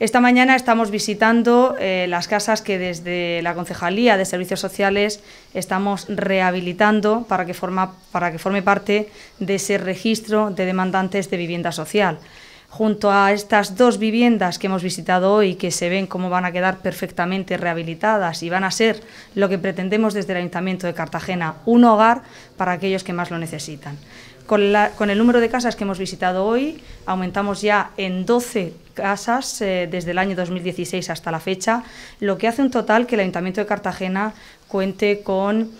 Esta mañana estamos visitando eh, las casas que desde la Concejalía de Servicios Sociales estamos rehabilitando para que, forma, forme parte de ese registro de demandantes de vivienda social. Junto a estas dos viviendas que hemos visitado hoy, que se ven cómo van a quedar perfectamente rehabilitadas y van a ser lo que pretendemos desde el Ayuntamiento de Cartagena, un hogar para aquellos que más lo necesitan. Con, con, el número de casas que hemos visitado hoy, aumentamos ya en 12 casas eh, desde el año 2016 hasta la fecha, lo que hace un total que el Ayuntamiento de Cartagena cuente con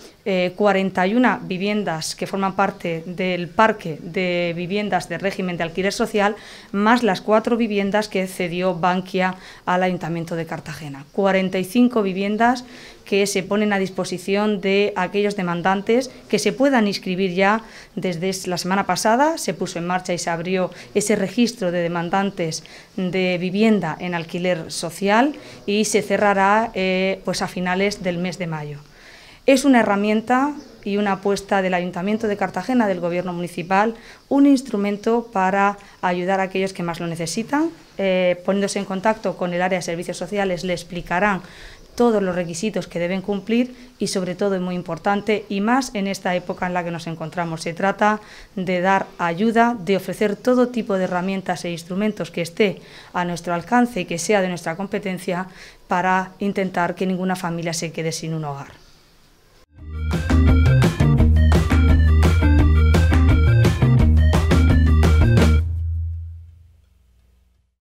41 eh, viviendas que forman parte del parque de viviendas de régimen de alquiler social, más las cuatro viviendas que cedió Bankia al Ayuntamiento de Cartagena. 45 viviendas que se ponen a disposición de aquellos demandantes que se puedan inscribir ya desde la semana pasada. Se puso en marcha y se abrió ese registro de demandantes de vivienda en alquiler social y se cerrará eh, pues a finales del mes de mayo. Es una herramienta y una apuesta del Ayuntamiento de Cartagena, del Gobierno Municipal, un instrumento para ayudar a aquellos que más lo necesitan. Eh, poniéndose en contacto con el área de servicios sociales, le explicarán todos los requisitos que deben cumplir y sobre todo es muy importante y más en esta época en la que nos encontramos. Se trata de dar ayuda, de ofrecer todo tipo de herramientas e instrumentos que esté a nuestro alcance y que sea de nuestra competencia para intentar que ninguna familia se quede sin un hogar.